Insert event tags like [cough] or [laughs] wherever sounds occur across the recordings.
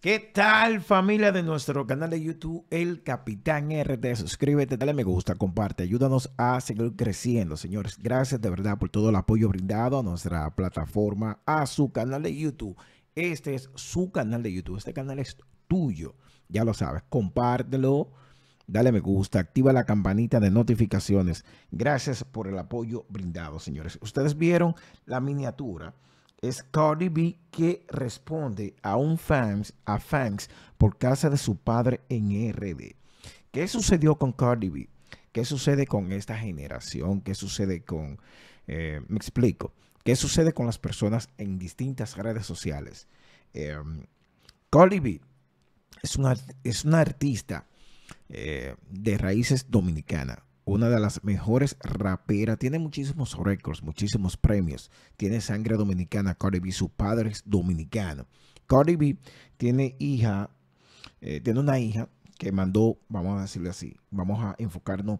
¿Qué tal familia de nuestro canal de YouTube El Capitán RT? Suscríbete, dale me gusta, comparte, ayúdanos a seguir creciendo, señores. Gracias de verdad por todo el apoyo brindado a nuestra plataforma, a su canal de YouTube. Este es su canal de YouTube, este canal es tuyo, ya lo sabes, compártelo, dale me gusta, activa la campanita de notificaciones. Gracias por el apoyo brindado, señores. Ustedes vieron la miniatura es Cardi B que responde a un fans, a fans por casa de su padre en RD. ¿Qué sucedió con Cardi B? ¿Qué sucede con esta generación? ¿Qué sucede con... Eh, me explico. ¿Qué sucede con las personas en distintas redes sociales? Em, Cardi B es una, es artista eh, de raíces dominicanas una de las mejores raperas. Tiene muchísimos récords, muchísimos premios. Tiene sangre dominicana. Cardi B, su padre es dominicano. Cardi B tiene hija, eh, tiene una hija que mandó, vamos a decirle así, vamos a enfocarnos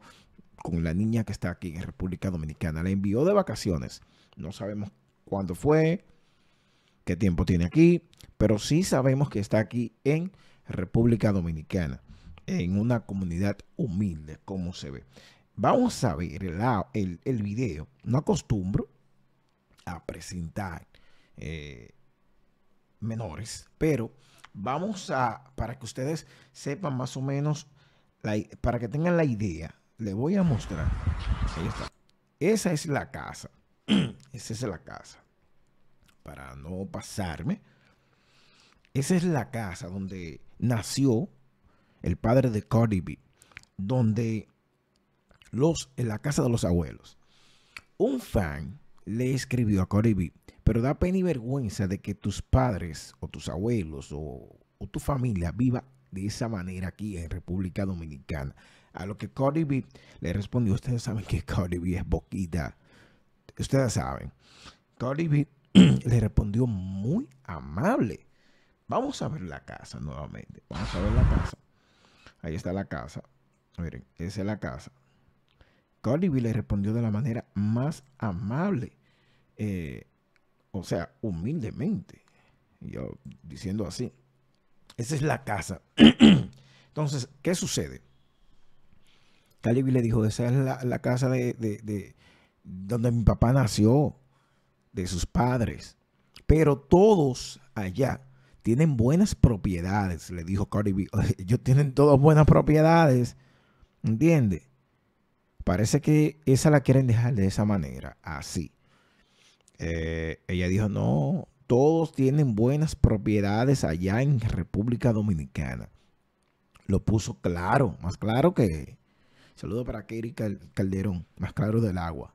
con la niña que está aquí en República Dominicana. La envió de vacaciones. No sabemos cuándo fue, qué tiempo tiene aquí, pero sí sabemos que está aquí en República Dominicana, en una comunidad humilde, como se ve. Vamos a ver el, video. No acostumbro a presentar eh, menores, pero vamos a, para que ustedes sepan más o menos, para que tengan la idea, le voy a mostrar. Ahí está. Esa es la casa. [clears throat] Esa es la casa. Para no pasarme. Esa es la casa donde nació el padre de Cardi B. Donde los, en la casa de los abuelos. Un fan le escribió a Cody B, pero da pena y vergüenza de que tus padres o tus abuelos o, tu familia viva de esa manera aquí en República Dominicana. A lo que Cardi B le respondió, ustedes saben que Cardi B es boquita. Ustedes saben. Cardi B [clears throat] le respondió muy amable. Vamos a ver la casa nuevamente. Vamos a ver la casa. Ahí está la casa. Miren, esa es la casa. Cardi le respondió de la manera más amable, eh, o sea, humildemente, yo diciendo así. Esa es la casa. [clears throat] Entonces, ¿qué sucede? Cardi le dijo, esa es la, casa de, donde mi papá nació, de sus padres. Pero todos allá tienen buenas propiedades, le dijo Cardi [laughs] B. Ellos tienen todas buenas propiedades, ¿entiendes? Parece que esa la quieren dejar de esa manera, así. Eh, ella dijo, no, todos tienen buenas propiedades allá en República Dominicana. Lo puso claro, más claro que... Saludo para Kerry Calderón, más claro del agua.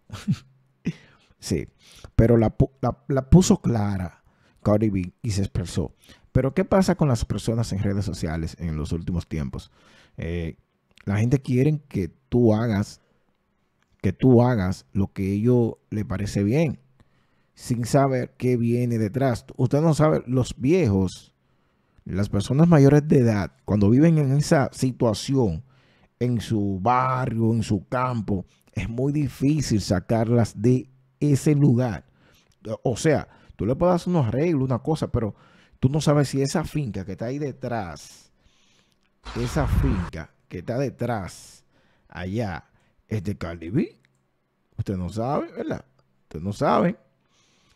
[laughs] sí, pero la, puso clara B y se expresó. Pero ¿qué pasa con las personas en redes sociales en los últimos tiempos? Eh, la gente quiere que tú hagas que tú hagas lo que a ellos le parece bien, sin saber qué viene detrás. Usted no sabe, los viejos, las personas mayores de edad, cuando viven en esa situación, en su barrio, en su campo, es muy difícil sacarlas de ese lugar. O sea, tú le puedes hacer unos arreglos, una cosa, pero tú no sabes si esa finca que está ahí detrás, esa finca que está detrás, allá, es de Cardi Usted no sabe, ¿verdad? Usted no sabe.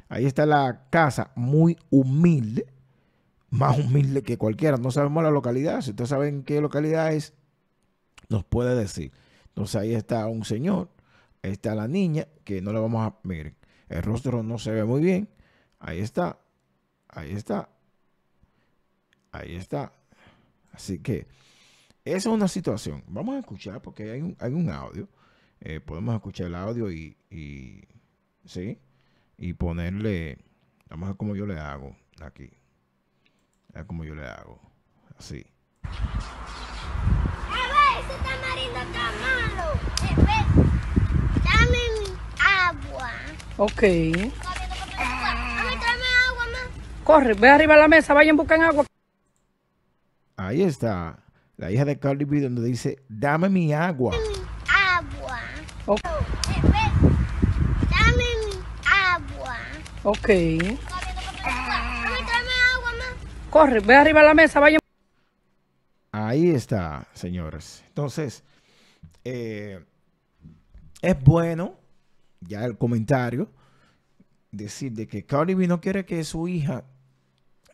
Ahí está la casa, muy humilde, más humilde que cualquiera. No sabemos la localidad. Si ustedes saben qué localidad es, nos puede decir. Entonces ahí está un señor, ahí está la niña, que no la vamos a. Miren, el rostro no se ve muy bien. Ahí está, ahí está, ahí está. Así que esa es una situación. Vamos a escuchar porque hay un audio eh, podemos escuchar el audio y, y, ¿sí? y ponerle, vamos a como yo le hago aquí, a como yo le hago, así. está malo. Eh, dame mi agua. Ok. Corre, ve arriba a la mesa, vayan, en agua. Ahí está, la hija de Carly B, donde dice, dame mi agua. Dame agua. Ok. Corre, ve arriba a la mesa, vaya. Ahí está, señores. Entonces, eh, es bueno, ya el comentario, decir de que Cardi no quiere que su hija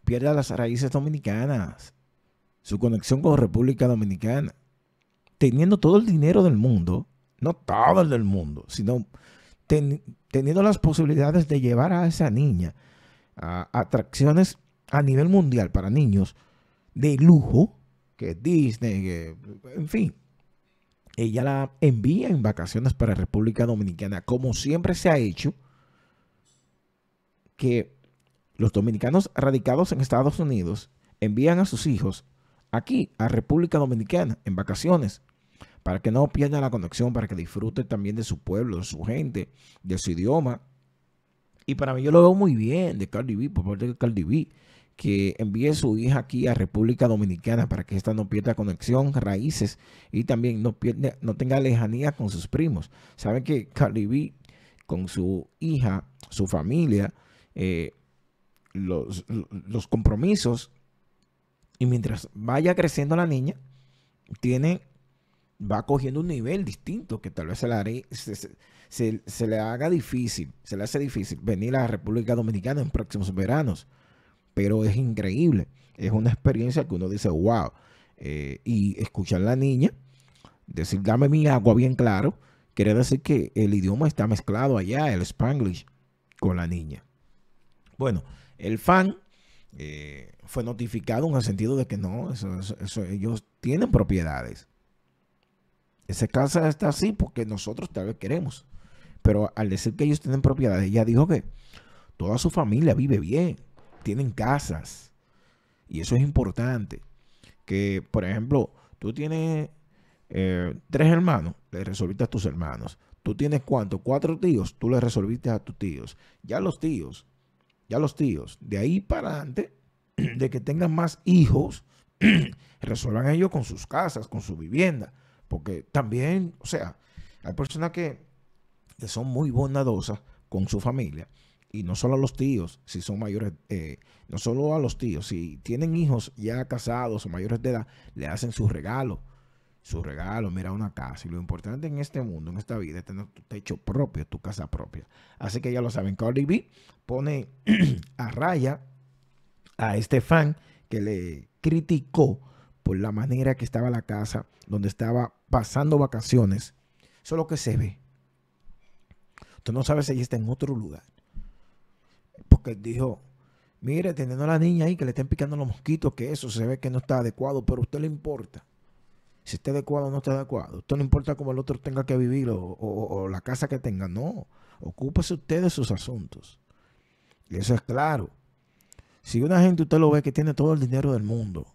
pierda las raíces dominicanas, su conexión con República Dominicana. Teniendo todo el dinero del mundo, no todo el del mundo, sino teniendo las posibilidades de llevar a esa niña a atracciones a nivel mundial para niños de lujo, que Disney, en fin. Ella la envía en vacaciones para República Dominicana, como siempre se ha hecho, que los dominicanos radicados en Estados Unidos envían a sus hijos aquí a República Dominicana en vacaciones para que no pierda la conexión, para que disfrute también de su pueblo, de su gente, de su idioma. Y para mí yo lo veo muy bien de Cardi B, por parte de Cardi B, que envíe su hija aquí a República Dominicana para que ésta no pierda conexión, raíces y también no, no tenga lejanía con sus primos. Saben que Cardi B con su hija, su familia, eh, los compromisos, y mientras vaya creciendo la niña, tiene va cogiendo un nivel distinto que tal vez se le, haga difícil, se le hace difícil venir a la República Dominicana en próximos veranos. Pero es increíble, es una experiencia que uno dice, wow. Eh, y escuchar a la niña decir, dame mi agua bien claro, quiere decir que el idioma está mezclado allá, el spanglish, con la niña. Bueno, el fan eh, fue notificado en el sentido de que no, ellos tienen propiedades esa casa está así porque nosotros tal vez queremos. Pero al decir que ellos tienen propiedades, ella dijo que toda su familia vive bien, tienen casas. Y eso es importante. Que, por ejemplo, tú tienes eh, tres hermanos, le resolviste a tus hermanos. Tú tienes cuántos Cuatro tíos, tú le resolviste a tus tíos. Ya los tíos, ya los tíos, de ahí para adelante, [clears throat] de que tengan más hijos, [clears throat] resuelvan ellos con sus casas, con su vivienda. Porque también, o sea, hay personas que, son muy bondadosas con su familia. Y no solo a los tíos, si son mayores, eh, no solo a los tíos, si tienen hijos ya casados o mayores de edad, le hacen su regalo, su regalo, mira una casa. Y lo importante en este mundo, en esta vida, es tener tu techo propio, tu casa propia. Así que ya lo saben, Cardi B pone [clears throat] a raya a este fan que le criticó por la manera que estaba la casa, donde estaba pasando vacaciones. Eso es lo que se ve. Tú no sabes si ella está en otro lugar. Porque dijo, mire, teniendo a la niña ahí que le estén picando los mosquitos, que eso se ve que no está adecuado, pero a usted le importa. Si está adecuado o no está adecuado. A usted no importa cómo el otro tenga que vivir o, o la casa que tenga. No, ocúpese usted de sus asuntos. Y eso es claro. Si una gente usted lo ve que tiene todo el dinero del mundo,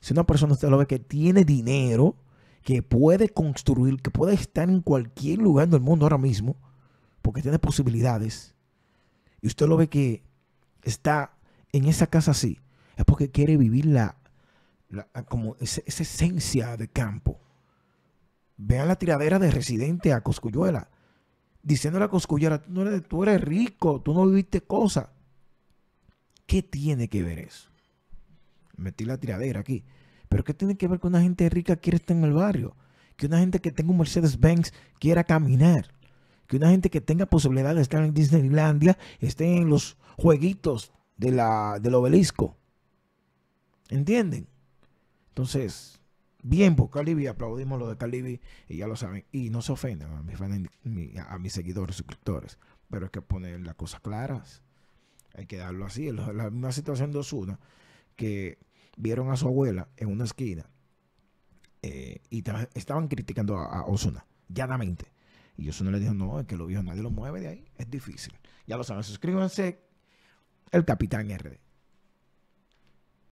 si una persona usted lo ve que tiene dinero, que puede construir, que puede estar en cualquier lugar del mundo ahora mismo, porque tiene posibilidades, y usted lo ve que está en esa casa así, es porque quiere vivir la, como esa, esencia de campo. Vean la tiradera de residente a Coscuyuela, diciéndole a Coscuyuela, eres, tú eres rico, tú no viviste cosas. ¿Qué tiene que ver eso? metí la tiradera aquí. Pero ¿qué tiene que ver que una gente rica quiere estar en el barrio? Que una gente que tenga un Mercedes-Benz quiera caminar. Que una gente que tenga posibilidad de estar en Disneylandia esté en los jueguitos de la, del obelisco. ¿Entienden? Entonces, bien por Calibi, aplaudimos lo de Calibi y ya lo saben. Y no se ofenden. a mis, a mis seguidores, suscriptores. Pero hay que poner las cosas claras. Hay que darlo así. La, la misma situación de Osuna, que vieron a su abuela en una esquina eh, y estaban criticando a, Osuna, llanamente. Y Osuna le dijo, no, es que lo vio, nadie lo mueve de ahí, es difícil. Ya lo saben, suscríbanse, el Capitán RD.